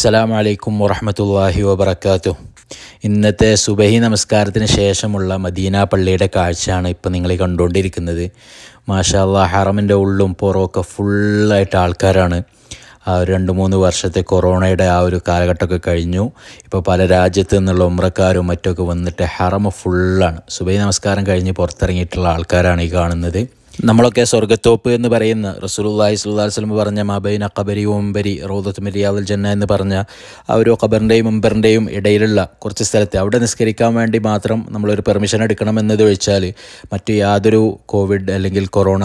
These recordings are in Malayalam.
അസ്സലാം വലൈക്കും വറഹമത്തല്ലാഹി വബർക്കാത്തു ഇന്നത്തെ സുബഹി നമസ്കാരത്തിന് ശേഷമുള്ള മദീന പള്ളിയുടെ കാഴ്ചയാണ് ഇപ്പോൾ നിങ്ങൾ കണ്ടുകൊണ്ടിരിക്കുന്നത് മാഷാല്ല ഹറമിൻ്റെ ഉള്ളും പുറമൊക്കെ ഫുള്ളായിട്ട് ആൾക്കാരാണ് ആ ഒരു രണ്ട് മൂന്ന് വർഷത്തെ കൊറോണയുടെ ആ ഒരു കാലഘട്ടമൊക്കെ കഴിഞ്ഞു ഇപ്പോൾ പല രാജ്യത്തു നിന്നുള്ള ഉമ്രക്കാരും മറ്റൊക്കെ വന്നിട്ട് ഹറമ ഫുള്ളാണ് സുബൈ നമസ്കാരം കഴിഞ്ഞ് പുറത്തിറങ്ങിയിട്ടുള്ള ആൾക്കാരാണ് ഈ കാണുന്നത് നമ്മളൊക്കെ സ്വർഗത്തോപ്പ് എന്ന് പറയുന്ന റസൂലുല്ലാഹി അലൈഹി വസല്ലം പറഞ്ഞ മബൈന ഖബരി ഉംബരി റോദത്ത് മിരിയാദൽ ജന്ന എന്ന് പറഞ്ഞ ആ ഒരു ഖബറിന്റെയും മുമ്പറിൻ്റെയും ഇടയിലുള്ള കുറച്ച് സ്ഥലത്ത് അവിടെ നിസ്കരിക്കാൻ വേണ്ടി മാത്രം നമ്മളൊരു പെർമിഷൻ എന്നത് ഒഴിച്ചാൽ മറ്റു യാതൊരു കോവിഡ് അല്ലെങ്കിൽ കൊറോണ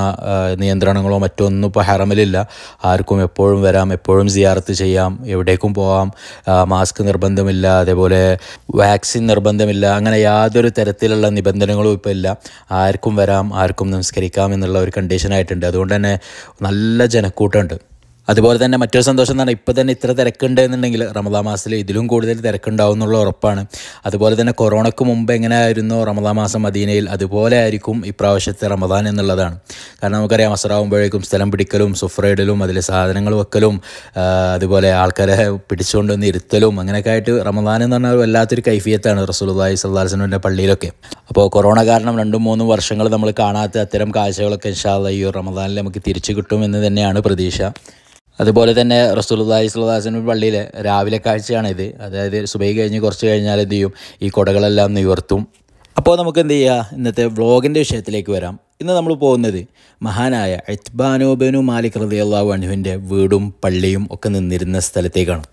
നിയന്ത്രണങ്ങളോ മറ്റോ ഒന്നും ഇപ്പോൾ ഹറമിലില്ല ആർക്കും എപ്പോഴും വരാം എപ്പോഴും സിയാർത്ത് ചെയ്യാം എവിടേക്കും പോവാം മാസ്ക് നിർബന്ധമില്ല അതേപോലെ വാക്സിൻ നിർബന്ധമില്ല അങ്ങനെ യാതൊരു തരത്തിലുള്ള നിബന്ധനകളും ഇപ്പോൾ ഇല്ല ആർക്കും വരാം ആർക്കും നമസ്കരിക്കാം എന്നുള്ള ഒരു കണ്ടീഷനായിട്ടുണ്ട് അതുകൊണ്ട് തന്നെ നല്ല ജനക്കൂട്ടമുണ്ട് അതുപോലെ തന്നെ മറ്റൊരു സന്തോഷം എന്ന് പറഞ്ഞാൽ ഇപ്പോൾ തന്നെ ഇത്ര തിരക്കുണ്ട് എന്നുണ്ടെങ്കിൽ റമദാ മാസത്തിൽ ഇതിലും കൂടുതൽ തിരക്കുണ്ടാവും എന്നുള്ള ഉറപ്പാണ് അതുപോലെ തന്നെ കൊറോണയ്ക്ക് മുമ്പ് എങ്ങനെയായിരുന്നു റമദാ മാസം മദീനയിൽ അതുപോലെ ആയിരിക്കും ഇപ്രാവശ്യത്തെ റമദാൻ എന്നുള്ളതാണ് കാരണം നമുക്കറിയാം അസറാവുമ്പോഴേക്കും സ്ഥലം പിടിക്കലും സുഫ്രൈഡലും അതിലെ സാധനങ്ങൾ വെക്കലും അതുപോലെ ആൾക്കാരെ വന്ന് ഇരുത്തലും അങ്ങനെയൊക്കെ ആയിട്ട് റമദാൻ എന്ന് പറഞ്ഞാൽ വല്ലാത്തൊരു കൈഫിയത്താണ് റസൂലുല്ലായി സല്ലാസ്ലമിൻ്റെ പള്ളിയിലൊക്കെ അപ്പോൾ കൊറോണ കാരണം രണ്ടും മൂന്നും വർഷങ്ങൾ നമ്മൾ കാണാത്ത അത്തരം കാഴ്ചകളൊക്കെ ഇൻഷാല്ല ഈ റമദാനിൽ നമുക്ക് തിരിച്ചു കിട്ടും എന്ന് തന്നെയാണ് പ്രതീക്ഷ അതുപോലെ തന്നെ റസൂലുല്ലാഹി സ്വലാസിന് പള്ളിയിലെ രാവിലെ കാഴ്ചയാണ് ഇത് അതായത് സുബൈ കഴിഞ്ഞ് കുറച്ച് കഴിഞ്ഞാൽ എന്ത് ചെയ്യും ഈ കുടകളെല്ലാം നിവർത്തും അപ്പോൾ നമുക്ക് എന്ത് ചെയ്യുക ഇന്നത്തെ വ്ളോഗിൻ്റെ വിഷയത്തിലേക്ക് വരാം ഇന്ന് നമ്മൾ പോകുന്നത് മഹാനായ എത്ബാനോബനു മാലിക് റതിയല്ലാഹു അനുവിൻ്റെ വീടും പള്ളിയും ഒക്കെ നിന്നിരുന്ന സ്ഥലത്തേക്കാണ്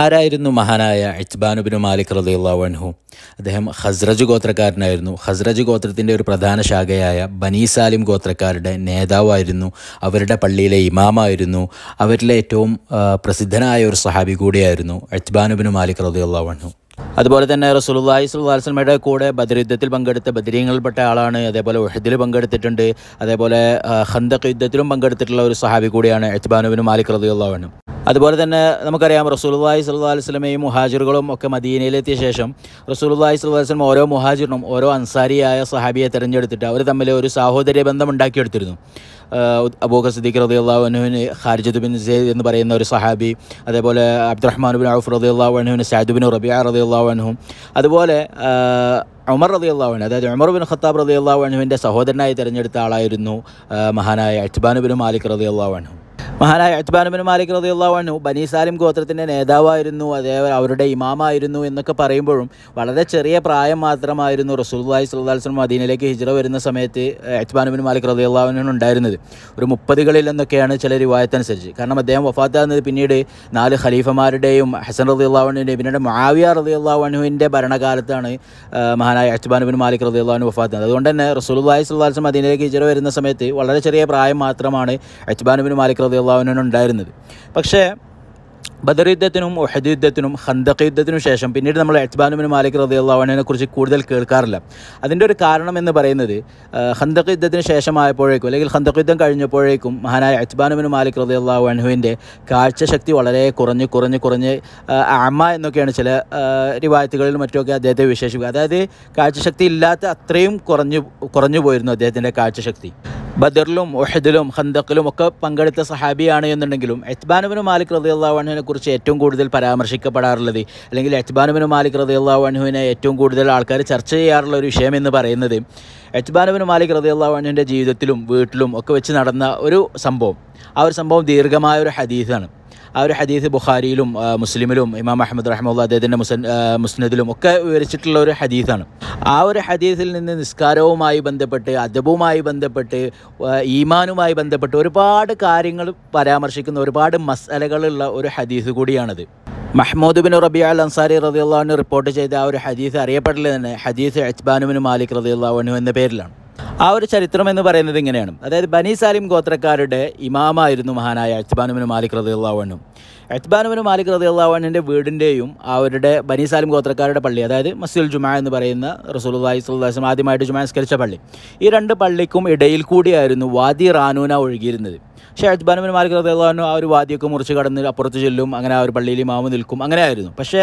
ആരായിരുന്നു മഹാനായ ഇത്ബാനുബിൻ മാലിക് അൻഹു അദ്ദേഹം ഹസ്രജ് ഗോത്രക്കാരനായിരുന്നു ഹസ്രജ് ഗോത്രത്തിൻ്റെ ഒരു പ്രധാന ശാഖയായ ബനീസാലിം സാലിം ഗോത്രക്കാരുടെ നേതാവായിരുന്നു അവരുടെ പള്ളിയിലെ ഇമാമായിരുന്നു അവരിലെ ഏറ്റവും പ്രസിദ്ധനായ ഒരു സഹാബി കൂടിയായിരുന്നു ഇത്ബാനുബിൻ മാലിക് അൻഹു അതുപോലെ തന്നെ റസൂലുള്ളാഹി സ്വല്ലല്ലാഹി അലൈഹി വസല്ലമയുടെ കൂടെ ബദർയുദ്ധത്തിൽ പങ്കെടുത്ത ബദരീങ്ങളിൽപ്പെട്ട ആളാണ് അതേപോലെ ഉഹദിൽ പങ്കെടുത്തിട്ടുണ്ട് അതേപോലെ ഹന്തഖ് യുദ്ധത്തിലും പങ്കെടുത്തിട്ടുള്ള ഒരു സഹാബി കൂടിയാണ് എത്ബാനുബിൻ മാലിക് റളിയല്ലാഹു അൻഹു അതുപോലെ തന്നെ നമുക്കറിയാം റസൂൽവായി സല്ലാ വസ്ലമയും മുഹാജിറുകളും ഒക്കെ മദീനയിലെത്തിയ ശേഷം റസൂൽവായി സല്ലാ വസ്ലം ഓരോ മുഹാജിറിനും ഓരോ അൻസാരിയായ സഹാബിയെ തിരഞ്ഞെടുത്തിട്ട് അവർ തമ്മിൽ ഒരു സാഹോദര്യ ബന്ധം ഉണ്ടാക്കിയെടുത്തിരുന്നു അബൂഖ സിദ്ദീഖ് റതി അള്ളാഹു അനുവിന് ബിൻ സെയ്ദ് എന്ന് പറയുന്ന ഒരു സഹാബി അതേപോലെ അബ്ദുറഹ്മാൻ ബിൻ ഔഫ് റതി അള്ളാഹു അനുവിന് ബിൻ റബിയ റതി അള്ളാഹു അതുപോലെ ഉമർ റതി അള്ളാഹുവിന് അതായത് ഉമർ ബിൻ ഖത്താബ് റതി അള്ളാഹു സഹോദരനായി തിരഞ്ഞെടുത്ത ആളായിരുന്നു മഹാനായ അജ്ബാനുബിൻ മാലിക് റതി അള്ളാഹു മഹാനായ അജ്ബാനുബിൻ മാലിക് റതിയുള്ളവണ്ണു ബനി സാലിം ഗോത്രത്തിൻ്റെ നേതാവായിരുന്നു അതേ അവരുടെ ഇമാമായിരുന്നു എന്നൊക്കെ പറയുമ്പോഴും വളരെ ചെറിയ പ്രായം മാത്രമായിരുന്നു റസൂൽവായി സുല്ലാസ്ലം മദീനയിലേക്ക് ഹിജറ വരുന്ന സമയത്ത് അജ്ബാനുബിൻ മാലിക് റതിയുള്ളവനാണ് ഉണ്ടായിരുന്നത് ഒരു മുപ്പതുകളിൽ എന്നൊക്കെയാണ് ചില അനുസരിച്ച് കാരണം അദ്ദേഹം വഫാത്താകുന്നത് പിന്നീട് നാല് ഖലീഫമാരുടെയും ഹസൻ റതിയുള്ളവണ്ണിൻ്റെയും പിന്നീട് മാവിയ റതിയുള്ളവണ്ണുവിൻ്റെ ഭരണകാലത്താണ് മഹാനായ അജ്ബാനുബിൻ മാലിക് റതിയുള്ളവന് വഫാത്താകുന്നത് അതുകൊണ്ട് തന്നെ റസൂൽവായി സുല്ലാസ്ലം മദീനയിലേക്ക് ഹിജറ വരുന്ന സമയത്ത് വളരെ ചെറിയ പ്രായം മാത്രമാണ് അജ്ബാനുബിൻ മാലിക് റതിയുള്ള റലിയല്ലാവിനാണ് ഉണ്ടായിരുന്നത് പക്ഷേ ബദർ യുദ്ധത്തിനും ഒഹദ് യുദ്ധത്തിനും ഹന്തഖ് യുദ്ധത്തിനും ശേഷം പിന്നീട് നമ്മൾ എത്ബാനുബിന് മാലിക് റദിയുള്ളവനെ കുറിച്ച് കൂടുതൽ കേൾക്കാറില്ല അതിൻ്റെ ഒരു കാരണം എന്ന് പറയുന്നത് ഹന്തഖ് യുദ്ധത്തിന് ശേഷമായപ്പോഴേക്കും അല്ലെങ്കിൽ ഹന്തഖ് യുദ്ധം കഴിഞ്ഞപ്പോഴേക്കും മഹാനായ എത്ബാനുബിന് മാലിക് റദിയുള്ളാഹു അൻഹുവിൻ്റെ കാഴ്ചശക്തി വളരെ കുറഞ്ഞ് കുറഞ്ഞ് കുറഞ്ഞ് അമ്മ എന്നൊക്കെയാണ് ചില രൂപായത്തുകളിൽ മറ്റുമൊക്കെ അദ്ദേഹത്തെ വിശേഷിപ്പിക്കുക അതായത് കാഴ്ചശക്തി ഇല്ലാത്ത അത്രയും കുറഞ്ഞു കുറഞ്ഞു പോയിരുന്നു അദ്ദേഹത്തിൻ്റെ കാഴ്ചശക്തി ബദറിലും ഒഹദിലും ഖന്തക്കിലും ഒക്കെ പങ്കെടുത്ത സഹാബിയാണ് എന്നുണ്ടെങ്കിലും എത്ബാനുബിന് മാലിക് റദിയുള്ളാഹുവിനെ കുറിച്ച് ഏറ്റവും കൂടുതൽ പരാമർശിക്കപ്പെടാറുള്ളത് അല്ലെങ്കിൽ എത്ബാനുബിന് മാലിക് റദിയുള്ളാഹുവിനെ ഏറ്റവും കൂടുതൽ ആൾക്കാർ ചർച്ച ചെയ്യാറുള്ള ഒരു വിഷയം എന്ന് പറയുന്നത് എത്ബാനുബിന് മാലിക് റദിയുള്ളാഹുവിൻ്റെ ജീവിതത്തിലും വീട്ടിലും ഒക്കെ വെച്ച് നടന്ന ഒരു സംഭവം ആ ഒരു സംഭവം ദീർഘമായ ഒരു ഹദീസാണ് ആ ഒരു ഹദീസ് ബുഖാരിയിലും മുസ്ലിമിലും ഇമാം അഹമ്മദ് റഹ്മുള്ള അദ്ദേഹത്തിൻ്റെ മുസ് മുസ്നദിലും ഒക്കെ വിവരിച്ചിട്ടുള്ള ഒരു ഹദീസാണ് ആ ഒരു ഹദീസിൽ നിന്ന് നിസ്കാരവുമായി ബന്ധപ്പെട്ട് അദബുമായി ബന്ധപ്പെട്ട് ഈമാനുമായി ബന്ധപ്പെട്ട് ഒരുപാട് കാര്യങ്ങൾ പരാമർശിക്കുന്ന ഒരുപാട് മസലകളുള്ള ഒരു ഹദീസ് കൂടിയാണിത് Mahmud bin Rabia al Ansari റതിയുള്ളാഹുവിന് റിപ്പോർട്ട് ചെയ്ത ആ ഒരു ഹദീസ് അറിയപ്പെടൽ തന്നെ ഹദീസ് അജ്ബാനു മാലിക് റതിയുള്ളാഹുനു എന്ന പേരിലാണ് ആ ഒരു ചരിത്രം എന്ന് പറയുന്നത് ഇങ്ങനെയാണ് അതായത് ബനി സാലിം ഗോത്രക്കാരുടെ ഇമാമായിരുന്നു മഹാനായ അച്ബാനുബിന് മാലിക് റദിയുള്ളാവണ്ണും അച്ബാനുബിന് മാലിക് റദിയുള്ളാവണ്ണിൻ്റെ വീടിൻ്റെയും അവരുടെ ബനി സാലിം ഗോത്രക്കാരുടെ പള്ളി അതായത് മസ്ജിൽ ജുമാ എന്ന് പറയുന്ന റസൂലുല്ലാഹി സ്വല്ലാസ്ലം ആദ്യമായിട്ട് ജുമാ സ്കരിച്ച പള്ളി ഈ രണ്ട് പള്ളിക്കും ഇടയിൽ കൂടിയായിരുന്നു വാദി റാനൂന ഒഴുകിയിരുന്നത് പക്ഷേ അജ്ബാൻ മാലിക് റദ്ദാഹു ആ ഒരു വാദിയൊക്കെ മുറിച്ച് കടന്ന് അപ്പുറത്ത് ചെല്ലും അങ്ങനെ ആ ഒരു പള്ളിയിൽ മാവ് നിൽക്കും അങ്ങനെയായിരുന്നു പക്ഷേ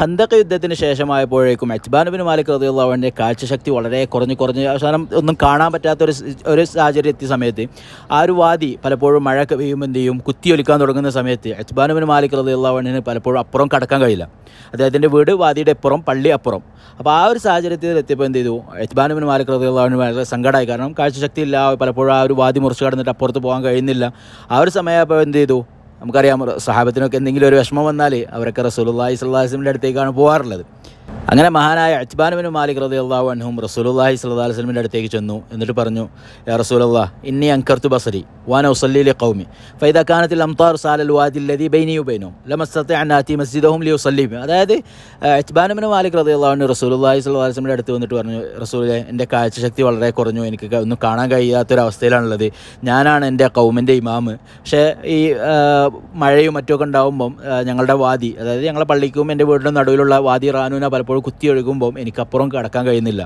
ഹന്തക്ക യുദ്ധത്തിന് ശേഷമായപ്പോഴേക്കും അജ്ബാൻ ബിൻ മാലിക് റദ്ദാഹുവിൻ്റെ കാഴ്ചശക്തി വളരെ കുറഞ്ഞ് കുറഞ്ഞ് അവസാനം ഒന്നും കാണാൻ പറ്റാത്ത ഒരു ഒരു സാഹചര്യം എത്തിയ സമയത്ത് ആ ഒരു വാദി പലപ്പോഴും മഴ പെയ്യുമ്പോൾ എന്ത് ചെയ്യും കുത്തിയൊലിക്കാൻ തുടങ്ങുന്ന സമയത്ത് അജ്ബാൻ ബിൻ മാലിക് റദ്ദാഹുവിന് പലപ്പോഴും അപ്പുറം കടക്കാൻ കഴിയില്ല അദ്ദേഹത്തിൻ്റെ വീട് വാദിയുടെ അപ്പുറം പള്ളി അപ്പുറം അപ്പോൾ ആ ഒരു സാഹചര്യത്തിൽ എത്തിയപ്പോൾ എന്ത് ചെയ്തു എത്ബാനുബിന് മാലിക് റദ്ദാഹുവിന് വളരെ സങ്കടമായി കാരണം കാഴ്ചശക്തി ഇല്ല പലപ്പോഴും ആ ഒരു വാദി മുറിച്ച് കടന്നിട്ട് അപ്പുറത്ത് പോകാൻ കഴിയുന്നു അറിയുന്നില്ല ആ ഒരു അപ്പോൾ എന്ത് ചെയ്തു നമുക്കറിയാം സഹാബത്തിനൊക്കെ എന്തെങ്കിലും ഒരു വിഷമം വന്നാൽ അവരൊക്കെ റസൂലുള്ളാഹി സ്വല്ലാസ്ലിൻ്റെ അടുത്തേക്കാണ് പോകാറുള്ളത് അങ്ങനെ മഹാനായ അജ്ബാനുബിന് മാലിക് റതി അള്ളാഹു അൻഹും റസൂലുല്ലാഹി സല്ലാ വസ്ലമിൻ്റെ അടുത്തേക്ക് ചെന്നു എന്നിട്ട് പറഞ്ഞു റസൂലല്ലാ ഇന്നി അങ്കർത്തു ബസറി വാന ഉസല്ലിലെ കൗമി ഫൈദക്കാനത്തിൽ അംതാർ സാലൽ വാദില്ലതി ബൈനിയു ബൈനു ലമസ്സത്തെ അനാത്തി മസ്ജിദഹും ലി ഉസല്ലീം അതായത് അജ്ബാനുബിന് മാലിക് റതി അള്ളാഹുവിന് റസൂലുല്ലാഹി സല്ലാ വസ്ലമിൻ്റെ അടുത്ത് വന്നിട്ട് പറഞ്ഞു റസൂലെ എൻ്റെ കാഴ്ചശക്തി വളരെ കുറഞ്ഞു എനിക്ക് ഒന്നും കാണാൻ കഴിയാത്തൊരവസ്ഥയിലാണുള്ളത് ഞാനാണ് എൻ്റെ കൗമിൻ്റെ ഇമാമ് പക്ഷേ ഈ മഴയും മറ്റുമൊക്കെ ഉണ്ടാകുമ്പം ഞങ്ങളുടെ വാദി അതായത് ഞങ്ങളുടെ പള്ളിക്കും എൻ്റെ വീടിനും നടുവിലുള്ള വാദി റാനുവിനെ പലപ്പോഴും എനിക്ക് അപ്പുറം കടക്കാൻ കഴിയുന്നില്ല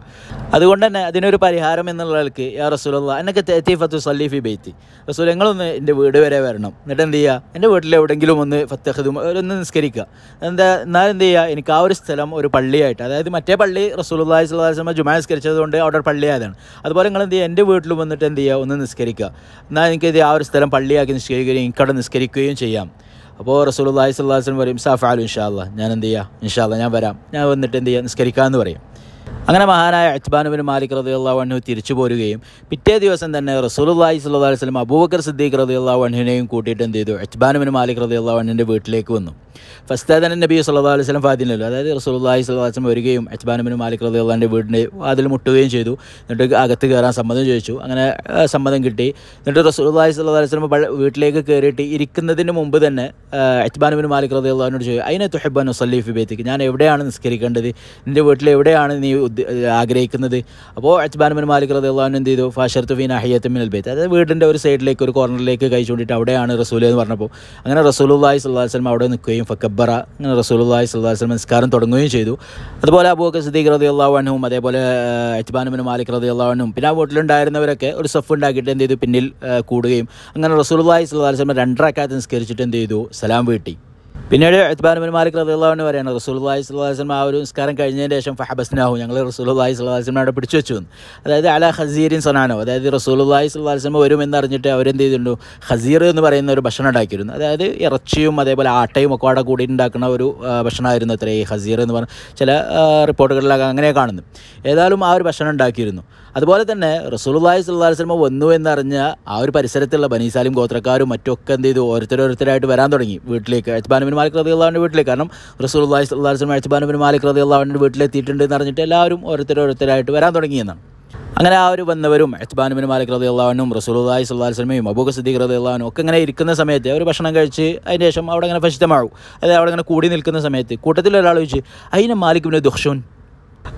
അതുകൊണ്ട് തന്നെ അതിനൊരു പരിഹാരം എന്നുള്ള നിലക്ക് യാ റസൂലുള്ള എന്നൊക്കെ തേത്തി ഫത്ത് സല്ലീഫി ബെയ്ത്തി റസൂൽ ഞങ്ങളൊന്ന് എൻ്റെ വീട് വരെ വരണം എന്നിട്ട് എന്ത് ചെയ്യുക എൻ്റെ വീട്ടിൽ എവിടെയെങ്കിലും ഒന്ന് ഫത്തഹദും ഒന്ന് നിസ്കരിക്കുക എന്താ എന്നാൽ എന്ത് ചെയ്യുക എനിക്ക് ആ ഒരു സ്ഥലം ഒരു പള്ളിയായിട്ട് അതായത് മറ്റേ പള്ളി റസൂലുള്ളാഹി സ്വല്ലല്ലാഹി അലൈഹി വസല്ലം ജുമാ നിസ്കരിച്ചതുകൊണ്ട് അവിടെ ഒരു പള്ളിയായതാണ് അതുപോലെ നിങ്ങൾ എന്ത് ചെയ്യുക എൻ്റെ വീട്ടിൽ വന്നിട്ട് എന്ത് ചെയ്യുക ഒന്ന് നിസ്കരിക്കുക എന്നാൽ എനിക്ക് ആ ഒരു സ്ഥലം പള്ളിയാക്കി നിസ്കരിക്കുകയും എനിക്കവിടെ നിസ്കരിക്കുകയും ചെയ്യാം അപ്പോൾ റസൂൽ അള്ളാഹി സ്വല്ലാസ്ലും പറയും സാഫ് ആലു ഇൻഷാല്ല ഞാൻ എന്ത് ചെയ്യാം ഇൻഷാല്ല ഞാൻ വരാം ഞാൻ വന്നിട്ട് എന്ത് ചെയ്യാം നിസ്കരിക്കാമെന്ന് പറയും അങ്ങനെ മഹാനായ അജ്ബാനുബിൻ മാലിക് റതിയുള്ള വണ്ണു തിരിച്ചു പോരുകയും പിറ്റേ ദിവസം തന്നെ റസൂലുല്ലാഹി സ്വല്ലാ വസ്ലം അബൂബക്കർ സിദ്ദീഖ് റതിയുള്ള വണ്ണിനെയും കൂട്ടിയിട്ട് എന്ത് ചെയ്തു അജ്ബാനുബിൻ മാലിക് റതിയുള്ള വണ്ണിൻ്റെ വീട്ടിലേക്ക് വന്നു ഫസ്താദൻ നബി സല്ലാ വസ്ലം ഫാദിനല്ലോ അതായത് റസൂലുല്ലാഹി സ്വല്ലാ വസ്ലം വരികയും അജ്ബാനുബിൻ മാലിക് റതിയുള്ളാൻ്റെ വീടിൻ്റെ അതിൽ മുട്ടുകയും ചെയ്തു എന്നിട്ട് അകത്ത് കയറാൻ സമ്മതം ചോദിച്ചു അങ്ങനെ സമ്മതം കിട്ടി എന്നിട്ട് റസൂലുല്ലാഹി സ്വല്ലാ വസ്ലം വീട്ടിലേക്ക് കയറിയിട്ട് ഇരിക്കുന്നതിന് മുമ്പ് തന്നെ അജ്ബാനുബിൻ മാലിക് റതിയുള്ളവനോട് ചോദിച്ചു അതിനെ തുഹബാൻ സല്ലീഫ് ബേത്തിക്ക് ഞാൻ എവിടെയാണ് നിസ്കരിക്കേണ്ടത് എൻ്റെ വീട്ടിൽ എവിടെയാണ് നീ ആഗ്രഹിക്കുന്നത് അപ്പോൾ അച്ച്ബാനുബൻ മാലിക് റദിയുള്ളവൻ എന്ത് ചെയ്തു അഹിയത്ത് മിനൽ ബേത്ത് അതായത് വീടിൻ്റെ ഒരു സൈഡിലേക്ക് ഒരു കോർണറിലേക്ക് കൈ ചൂണ്ടിയിട്ട് അവിടെയാണ് റസൂൽ എന്ന് പറഞ്ഞപ്പോൾ അങ്ങനെ റസൂലുല്ലാഹി സ്വല്ലാ വസ്ലം അവിടെ നിൽക്കുകയും ഫക്കബറ അങ്ങനെ റസൂലുല്ലാഹി സ്വല്ലാ വസ്ലം നിസ്കാരം തുടങ്ങുകയും ചെയ്തു അതുപോലെ അബൂക്ക് സിദ്ദീഖ് റദിയുള്ളവനും അതേപോലെ അച്ച്ബാനുബൻ മാലിക് റദിയുള്ളവനും പിന്നെ ആ വീട്ടിലുണ്ടായിരുന്നവരൊക്കെ ഒരു സഫ് ഉണ്ടാക്കിയിട്ട് എന്ത് ചെയ്തു പിന്നിൽ കൂടുകയും അങ്ങനെ റസൂലുല്ലാഹി സ്വല്ലാ വസ്ലം രണ്ടരക്കാലത്ത് നിസ്കരിച്ചിട്ട് എന്ത് ചെയ്തു സലാം വീട്ടി പിന്നീട് ഉത്ബാനുബിൻ മാലിക് റദിള്ളാഹുവിന് പറയാണ് റസൂൽഹി സ്വലാസ്ലം ആ ഒരു നിസ്കാരം കഴിഞ്ഞതിന് ശേഷം ഫഹബസ്നാഹു ഞങ്ങൾ റസൂൽഹി സ്വലാസ്ലം അവിടെ പിടിച്ചു വെച്ചു അതായത് അല ഹസീരിൻ സനാനോ അതായത് റസൂൽഹി സ്വലാസ്ലം വരും എന്നറിഞ്ഞിട്ട് അവരെന്ത് ചെയ്തിട്ടുണ്ടു ഹസീർ എന്ന് പറയുന്ന ഒരു ഭക്ഷണം ഉണ്ടാക്കിയിരുന്നു അതായത് ഇറച്ചിയും അതേപോലെ ആട്ടയും ഒക്കെ അവിടെ കൂടി ഉണ്ടാക്കുന്ന ഒരു ഭക്ഷണമായിരുന്നു അത്ര ഈ ഹസീർ എന്ന് പറഞ്ഞ ചില റിപ്പോർട്ടുകളിലൊക്കെ അങ്ങനെ കാണുന്നു ഏതായാലും ആ ഒരു ഭക്ഷണം ഉണ്ടാക്കിയിരുന്നു അതുപോലെ തന്നെ റസൂൽഹി സ്വലാസ്ലമ വന്നു എന്നറിഞ്ഞ ആ ഒരു പരിസരത്തുള്ള ബനീസാലും ഗോത്രക്കാരും മറ്റൊക്കെ എന്ത് ചെയ്തു ഓരോരുത്തരോരുത്തരായിട്ട് വരാൻ തുടങ്ങി വീട്ടിലേക്ക് ഉത്ബാനുബിൻ ബിൻ മാലിക് റതി അള്ളാഹുവിൻ്റെ വീട്ടിലേക്ക് കാരണം റസൂൽ അള്ളാഹി അള്ളാഹുസ്ലം അഴിച്ചുബാൻ ബിൻ മാലിക് റതി അള്ളാഹുവിൻ്റെ വീട്ടിലെത്തിയിട്ടുണ്ട് എന്ന് അറിഞ്ഞിട്ട് എല്ലാവരും ഓരോരുത്തരോരുത്തരായിട്ട് വരാൻ തുടങ്ങിയെന്നാണ് അങ്ങനെ ആ ഒരു വന്നവരും അഹ്ബാൻ മാലിക് റതി അള്ളാഹുനും റസൂലുല്ലാഹി സ്വല്ലാ സ്വലമയും അബൂഖ സിദ്ദീഖ് റതി അള്ളഹാനും ഒക്കെ ഇങ്ങനെ ഇരിക്കുന്ന സമയത്ത് അവർ ഭക്ഷണം കഴിച്ച് അതിന് ശേഷം അവിടെ ഇങ്ങനെ ഫശിതമാവും അതായത് അവിടെ ഇങ്ങനെ കൂടി നിൽക്കുന്ന സമയത്ത് കൂട്ടത്തിൽ ഒരാൾ ചോദിച്ചു അതിനെ മാലിക് ബിൻ ദുഹ്ഷൂൻ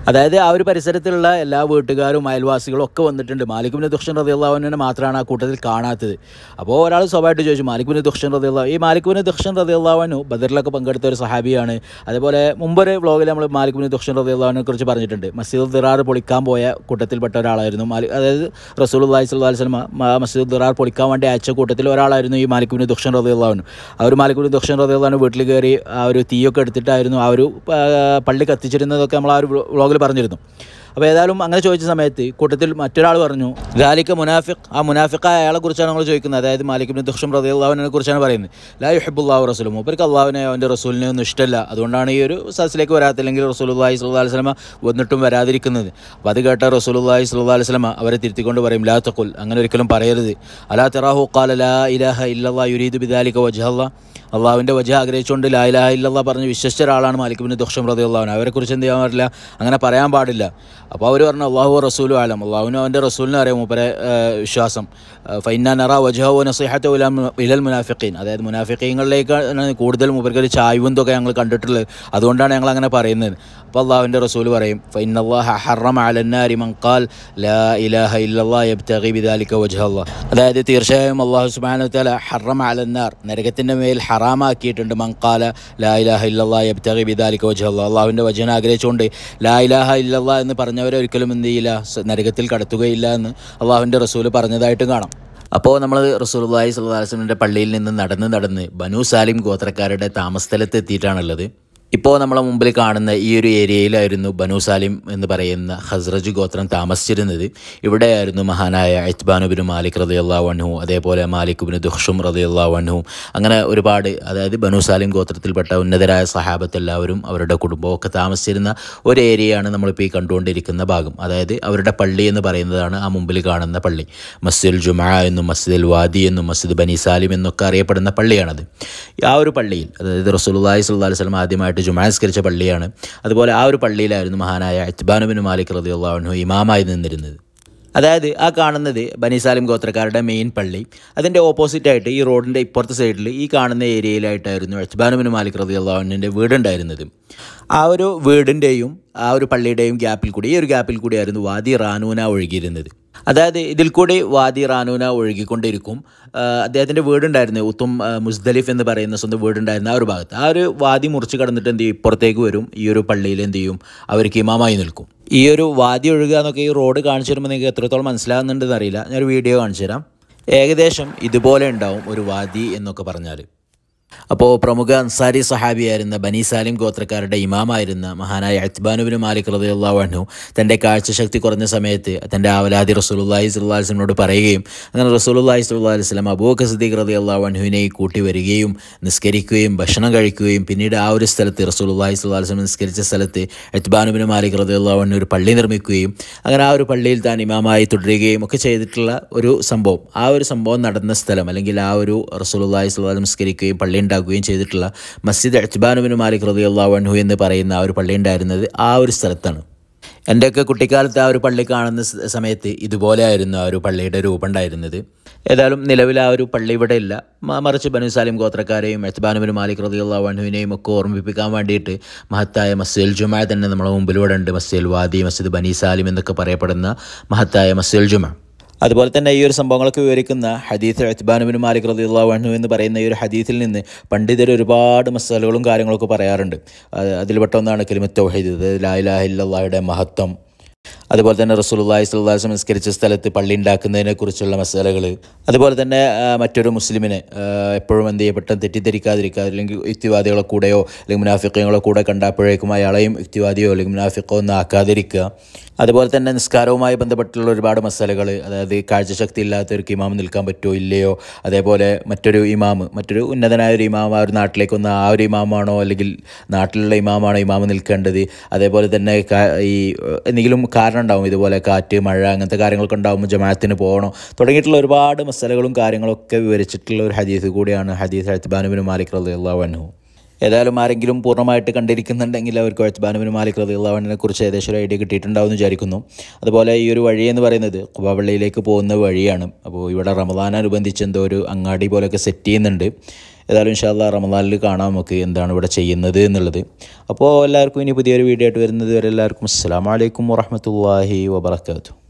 അതായത് ആ ഒരു പരിസരത്തുള്ള എല്ലാ വീട്ടുകാരും അയൽവാസികളും ഒക്കെ വന്നിട്ടുണ്ട് മാലിക് ബിൻ ദുഷൻ റതിയുള്ളവനെ മാത്രമാണ് ആ കൂട്ടത്തിൽ കാണാത്തത് അപ്പോൾ ഒരാൾ സ്വഭാവമായിട്ട് ചോദിച്ചു മാലിക് ബിൻ ദുഷൻ റതിയുള്ള ഈ മാലിക് ബിൻ ദുഷൻ റതിയുള്ളവനു ബദറിലൊക്കെ പങ്കെടുത്ത ഒരു സഹാബിയാണ് അതേപോലെ മുമ്പൊരു വ്ളോഗിൽ നമ്മൾ മാലിക് ബിൻ ദുഷൻ റതിയുള്ളവനെ കുറിച്ച് പറഞ്ഞിട്ടുണ്ട് മസീദ് ദിറാർ പൊളിക്കാൻ പോയ കൂട്ടത്തിൽപ്പെട്ട ഒരാളായിരുന്നു മാലി അതായത് റസൂൽ അള്ളഹി സ്വല്ലാ വസ്ലം മസീദ് ദിറാർ പൊളിക്കാൻ വേണ്ടി അയച്ച കൂട്ടത്തിൽ ഒരാളായിരുന്നു ഈ മാലിക് ബിൻ ദുഷൻ റതിയുള്ളവനു ആ ഒരു മാലിക് ബിൻ ദുഷൻ റതിയുള്ളവന് വീട്ടിൽ കയറി ആ ഒരു തീയൊക്കെ എടുത്തിട്ടായിരുന്നു ആ ഒരു പള്ളി കത്തിച്ചിരുന്നതൊക്കെ നമ്മൾ ആ ഒരു വ്ളോഗിൽ പറഞ്ഞിരുന്നു അപ്പോൾ ഏതായാലും അങ്ങനെ ചോദിച്ച സമയത്ത് കൂട്ടത്തിൽ മറ്റൊരാൾ പറഞ്ഞു ലാലിക്ക മുനാഫിഖ് ആ അയാളെ കുറിച്ചാണ് നമ്മൾ ചോദിക്കുന്നത് അതായത് മാലിക്കും ദുഷ്യം പ്രതി അള്ളാഹുവിനെ കുറിച്ചാണ് പറയുന്നത് ലാ യുഹിബുല്ലാഹു റസൂലും മൂപ്പർക്ക് അള്ളാഹുവിനെ അവൻ്റെ റസൂലിനെ ഒന്നും ഇഷ്ടമല്ല അതുകൊണ്ടാണ് ഈ ഒരു സദസ്സിലേക്ക് വരാത്തില്ലെങ്കിൽ റസൂലുല്ലാഹി അലൈഹി സ്വലമ വന്നിട്ടും വരാതിരിക്കുന്നത് അപ്പോൾ അത് കേട്ട റസൂലുല്ലാഹി അലൈഹി സ്വലമ അവരെ തിരുത്തിക്കൊണ്ട് പറയും ലാ തക്കുൽ അങ്ങനെ ഒരിക്കലും പറയരുത് അലാ തെറാഹു കാല ലാ ഇലാഹ ഇല്ലാ യുരീദ് ബിദാലിക്ക വജഹല്ല അള്ളാഹുവിൻ്റെ വജ ആഗ്രഹിച്ചുകൊണ്ട് ലാ ഇലാഹ ഇല്ലാ പറഞ്ഞ് വിശ്വസിച്ച ഒരാളാണ് മാലിക്കിബിൻ ദുഷ്യം പ്രതി അള്ളാഹുവിനെ അവരെക്കുറിച്ച് എന്ത് ചെയ്യാൻ പാടില്ല അങ്ങനെ പറയാൻ പാടില്ല അപ്പോൾ അവർ പറഞ്ഞു അള്ളാഹു റസൂലും ആലം അള്ളാഹുവിനും അവൻ്റെ റസൂലിനും അറിയാം മൂപ്പരെ വിശ്വാസം ഫൈന നറ വജോ നസിഹത്ത് ഇലൽ മുനാഫിഖീൻ അതായത് മുനാഫിക്കീങ്ങളിലേക്ക് കൂടുതൽ മൂപ്പർക്ക് ഒരു ചായ്വും തൊക്കെ ഞങ്ങൾ കണ്ടിട്ടുള്ളത് അതുകൊണ്ടാണ് ഞങ്ങൾ അങ്ങനെ പറയുന്നത് അപ്പോൾ അള്ളാഹുവിൻ്റെ റസൂൽ പറയും ഫൈൻ ഹറം അലന്നാരി മങ്കാൽ ലാ ഇലാഹ ഇല്ലാ എബ്തഹി ബിദാലിക്ക അതായത് തീർച്ചയായും അള്ളാഹു സുബാനു ഹറം അലന്നാർ നരകത്തിൻ്റെ മേൽ ഹറാമാക്കിയിട്ടുണ്ട് മങ്കാല ലാ ഇലാഹ ഇല്ലാ എബ്തഹി വിദാലിക്ക വജഹല്ല അള്ളാഹുവിൻ്റെ വചന ആഗ്രഹിച്ചുകൊണ്ട് ലാ ഇലാഹ ഇല്ലാ എന്ന് പറഞ്ഞ പറഞ്ഞവരെ ഒരിക്കലും എന്ത് ചെയ്യില്ല നരകത്തിൽ കടത്തുകയില്ല എന്ന് അള്ളാഹുവിൻ്റെ റസൂൽ പറഞ്ഞതായിട്ടും കാണാം അപ്പോൾ നമ്മൾ റസൂൽബായി സുല്ലാസ്ലിൻ്റെ പള്ളിയിൽ നിന്ന് നടന്ന് നടന്ന് ബനു സാലിം ഗോത്രക്കാരുടെ താമസസ്ഥലത്ത് എത്തിയിട്ടാണുള്ളത് ഇപ്പോൾ നമ്മളെ മുമ്പിൽ കാണുന്ന ഈ ഒരു ഏരിയയിലായിരുന്നു ബനു സാലിം എന്ന് പറയുന്ന ഹസ്രജ് ഗോത്രം താമസിച്ചിരുന്നത് ഇവിടെയായിരുന്നു മഹാനായ അജ്ബാനുബിന് മാലിക് റതിയുള്ള വണ്ണു അതേപോലെ മാലിക്കുബിന് ദുഹ്ഷും റതിയുള്ള വണ്ണു അങ്ങനെ ഒരുപാട് അതായത് ബനു സാലിം ഗോത്രത്തിൽപ്പെട്ട ഉന്നതരായ സഹാബത്ത് എല്ലാവരും അവരുടെ കുടുംബമൊക്കെ താമസിച്ചിരുന്ന ഒരു ഏരിയയാണ് നമ്മളിപ്പോൾ ഈ കണ്ടുകൊണ്ടിരിക്കുന്ന ഭാഗം അതായത് അവരുടെ പള്ളി എന്ന് പറയുന്നതാണ് ആ മുമ്പിൽ കാണുന്ന പള്ളി മസ്ജിദുൽ ജുമാ എന്നും മസ്ജിദുൽ വാദി എന്നും മസ്ജിദ് ബനി സാലിം എന്നൊക്കെ അറിയപ്പെടുന്ന പള്ളിയാണത് ആ ഒരു പള്ളിയിൽ അതായത് റസൂൽ അള്ളാഹി സ്വല്ലാ വസ്ലം ആദ്യമായിട്ട് ഒരു ജുമാസ്കരിച്ച പള്ളിയാണ് അതുപോലെ ആ ഒരു പള്ളിയിലായിരുന്നു മഹാനായ അച്ബാനുബിൻ മാലിക് റദിയുള്ളാഹുനു ഇമാമായി നിന്നിരുന്നത് അതായത് ആ കാണുന്നത് ബനീസാലിം ഗോത്രക്കാരുടെ മെയിൻ പള്ളി അതിൻ്റെ ഓപ്പോസിറ്റായിട്ട് ഈ റോഡിൻ്റെ ഇപ്പുറത്തെ സൈഡിൽ ഈ കാണുന്ന ഏരിയയിലായിട്ടായിരുന്നു അച്ബാനുബിൻ മാലിക് റതി വീടുണ്ടായിരുന്നത് ആ ഒരു വീടിൻ്റെയും ആ ഒരു പള്ളിയുടെയും ഗ്യാപ്പിൽ കൂടി ഈ ഒരു ഗ്യാപ്പിൽ കൂടിയായിരുന്നു വാദി റാനൂന ഒഴുകിയിരുന്നത് അതായത് ഇതിൽ കൂടി വാദി റാനൂന ഒഴുകിക്കൊണ്ടിരിക്കും അദ്ദേഹത്തിൻ്റെ വീടുണ്ടായിരുന്നു ഉത്തും മുസ്ദലിഫ് എന്ന് പറയുന്ന സ്വന്തം വീടുണ്ടായിരുന്ന ആ ഒരു ഭാഗത്ത് ആ ഒരു വാദി മുറിച്ച് കടന്നിട്ട് എന്ത് ചെയ്യും ഇപ്പുറത്തേക്ക് വരും ഈ ഒരു പള്ളിയിൽ എന്ത് ചെയ്യും അവർക്ക് ഇമാമായി നിൽക്കും ഈ ഒരു വാദി ഒഴുകുക എന്നൊക്കെ ഈ റോഡ് കാണിച്ചു തരുമ്പോൾ നിങ്ങൾക്ക് എത്രത്തോളം മനസ്സിലാകുന്നുണ്ടെന്ന് അറിയില്ല ഞാനൊരു വീഡിയോ കാണിച്ചു തരാം ഏകദേശം ഇതുപോലെ ഉണ്ടാവും ഒരു വാദി എന്നൊക്കെ പറഞ്ഞാൽ അപ്പോൾ പ്രമുഖ അൻസാരി സഹാബിയായിരുന്ന ബനീ സാലിം ഗോത്രക്കാരുടെ ഇമാമായിരുന്ന മഹാനായ അത്ബാനുബിന് മാലിക് റതിയുള്ളാഹു തൻ്റെ കാഴ്ചശക്തി കുറഞ്ഞ സമയത്ത് തൻ്റെ ആവലാതി റസൂലുല്ലാഹി സുല്ലാസ്ലിനോട് പറയുകയും അങ്ങനെ റസൂലുല്ലാഹി സുല്ലാ വസ്ലം അബൂക്ക് സദീഖ് റതിയുള്ളാഹുവിനെ കൂട്ടി വരികയും നിസ്കരിക്കുകയും ഭക്ഷണം കഴിക്കുകയും പിന്നീട് ആ ഒരു സ്ഥലത്ത് റസൂലുല്ലാഹി സുല്ലാ വസ്ലം നിസ്കരിച്ച സ്ഥലത്ത് അത്ബാനുബിന് മാലിക് റതിയുള്ളാഹുവിന് ഒരു പള്ളി നിർമ്മിക്കുകയും അങ്ങനെ ആ ഒരു പള്ളിയിൽ താൻ ഇമാമായി തുടരുകയും ഒക്കെ ചെയ്തിട്ടുള്ള ഒരു സംഭവം ആ ഒരു സംഭവം നടന്ന സ്ഥലം അല്ലെങ്കിൽ ആ ഒരു റസൂലുല്ലാഹി സുല്ലാ നിസ്കരിക്കുകയും പള്ളി ഉണ്ടാക്കുകയും ചെയ്തിട്ടുള്ള മസ്ജിദ് അഹ്ബാനുബിൻ മാലിക് റതിയുള്ള വൺഹു എന്ന് പറയുന്ന ആ ഒരു പള്ളി ഉണ്ടായിരുന്നത് ആ ഒരു സ്ഥലത്താണ് എൻ്റെയൊക്കെ കുട്ടിക്കാലത്ത് ആ ഒരു പള്ളി കാണുന്ന സമയത്ത് ഇതുപോലെയായിരുന്നു ആ ഒരു പള്ളിയുടെ രൂപം ഉണ്ടായിരുന്നത് ഏതായാലും നിലവിൽ ആ ഒരു പള്ളി ഇവിടെ ഇല്ല മറിച്ച് സാലിം ഗോത്രക്കാരെയും എഹ്ബാനുബിനും മാലിക് റതിയുള്ള വണ്ണുവിനെയും ഒക്കെ ഓർമ്മിപ്പിക്കാൻ വേണ്ടിയിട്ട് മഹത്തായ മസ്ജിദ് ജുമാ തന്നെ നമ്മുടെ മുമ്പിലൂടെ ഉണ്ട് മസ്ജിദ് വാദി മസ്ജിദ് ബനി സാലിം എന്നൊക്കെ പറയപ്പെടുന്ന മഹത്തായ മസ്ജിദ് ജുമാ അതുപോലെ തന്നെ ഈ ഒരു സംഭവങ്ങളൊക്കെ വിവരിക്കുന്ന ഹദീസ് അത്ബാനുബിൻ മാലിക് റദിയുള്ള വണ്ണു എന്ന് പറയുന്ന ഈ ഒരു ഹദീസിൽ നിന്ന് പണ്ഡിതർ ഒരുപാട് മസാലകളും കാര്യങ്ങളൊക്കെ പറയാറുണ്ട് അതിൽപ്പെട്ട ഒന്നാണ് കിലിമത്തോഹിദ് വഹീദ് മഹത്വം അതുപോലെ തന്നെ റസൂലുള്ളാഹി സ്വല്ലല്ലാഹു അലൈഹി സംസ്കരിച്ച സ്ഥലത്ത് പള്ളി ഉണ്ടാക്കുന്നതിനെ കുറിച്ചുള്ള മസാലകൾ അതുപോലെ തന്നെ മറ്റൊരു മുസ്ലിമിനെ എപ്പോഴും എന്ത് ചെയ്യപ്പെട്ട തെറ്റിദ്ധരിക്കാതിരിക്കുക അല്ലെങ്കിൽ യുക്തിവാദികളെ കൂടെയോ അല്ലെങ്കിൽ മുനാഫിക്കങ്ങളെ കൂടെ കണ്ടപ്പോഴേക്കും അയാളെയും യുക്തിവാദിയോ അല്ലെങ്കിൽ മുനാഫിക്കോ ഒന്നും ആക്കാതിരിക്കുക അതുപോലെ തന്നെ നിസ്കാരവുമായി ബന്ധപ്പെട്ടുള്ള ഒരുപാട് മസാലകൾ അതായത് കാഴ്ചശക്തി ഇല്ലാത്തവർക്ക് ഇമാം നിൽക്കാൻ പറ്റുമോ ഇല്ലയോ അതേപോലെ മറ്റൊരു ഇമാം മറ്റൊരു ഉന്നതനായ ഒരു ഇമാമ ആ ഒരു നാട്ടിലേക്കൊന്ന് ആ ഒരു ഇമാമാണോ അല്ലെങ്കിൽ നാട്ടിലുള്ള ഇമാമാണോ ഇമാം നിൽക്കേണ്ടത് അതേപോലെ തന്നെ ഈ എന്തെങ്കിലും കാരണം ഉണ്ടാവും ഇതുപോലെ കാറ്റ് മഴ അങ്ങനത്തെ കാര്യങ്ങളൊക്കെ ഉണ്ടാകുമ്പോൾ ജമാഅത്തിന് പോകണോ തുടങ്ങിയിട്ടുള്ള ഒരുപാട് മസലകളും കാര്യങ്ങളൊക്കെ വിവരിച്ചിട്ടുള്ള ഒരു ഹദീസ് കൂടിയാണ് ഹദീസ് അഴത്ത്ബാനുബിന് മാലിക് റലിയുള്ള വന്നു ഏതായാലും ആരെങ്കിലും പൂർണ്ണമായിട്ട് കണ്ടിരിക്കുന്നുണ്ടെങ്കിൽ അവർക്ക് അഴത്ത്ബാനുബിന് മാലിക് റലിയുള്ളവനെ കുറിച്ച് ഏകദേശം ഒരു ഐഡിയ കിട്ടിയിട്ടുണ്ടാവുമെന്ന് വിചാരിക്കുന്നു അതുപോലെ ഈ ഒരു വഴി എന്ന് പറയുന്നത് കുബാവള്ളിയിലേക്ക് പോകുന്ന വഴിയാണ് അപ്പോൾ ഇവിടെ റമദാനുബന്ധിച്ച് എന്തോ ഒരു അങ്ങാടി പോലെയൊക്കെ സെറ്റ് ചെയ്യുന്നുണ്ട് ഏതായാലും ഇൻഷാല്ല റമദാനിൽ കാണാം നമുക്ക് എന്താണ് ഇവിടെ ചെയ്യുന്നത് എന്നുള്ളത് അപ്പോൾ എല്ലാവർക്കും ഇനി പുതിയൊരു വീഡിയോ ആയിട്ട് വരുന്നത് വരെ എല്ലാവർക്കും അസ്സാം വലൈക്കും വാഹമത്തല്ലാഹി വാബർക്കാത്തു